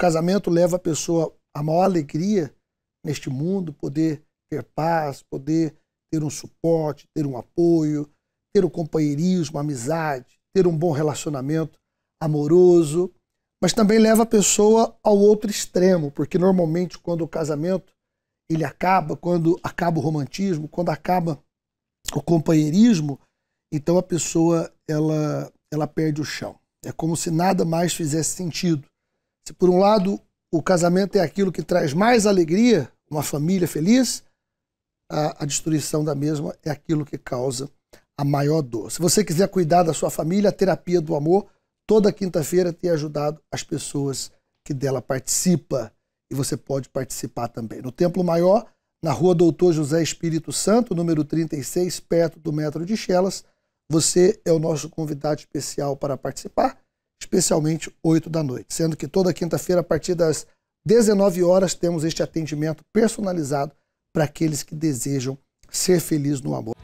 casamento leva a pessoa à maior alegria neste mundo, poder ter paz, poder ter um suporte, ter um apoio, ter um companheirismo, amizade, ter um bom relacionamento amoroso, mas também leva a pessoa ao outro extremo, porque normalmente quando o casamento ele acaba, quando acaba o romantismo, quando acaba o companheirismo, então a pessoa ela ela perde o chão. É como se nada mais fizesse sentido. Se por um lado o casamento é aquilo que traz mais alegria, uma família feliz, a, a destruição da mesma é aquilo que causa a maior dor. Se você quiser cuidar da sua família, a terapia do amor toda quinta-feira tem ajudado as pessoas que dela participa e você pode participar também. No Templo Maior, na Rua Doutor José Espírito Santo, número 36, perto do metro de Chelas, você é o nosso convidado especial para participar especialmente 8 da noite. Sendo que toda quinta-feira, a partir das 19 horas, temos este atendimento personalizado para aqueles que desejam ser felizes no amor.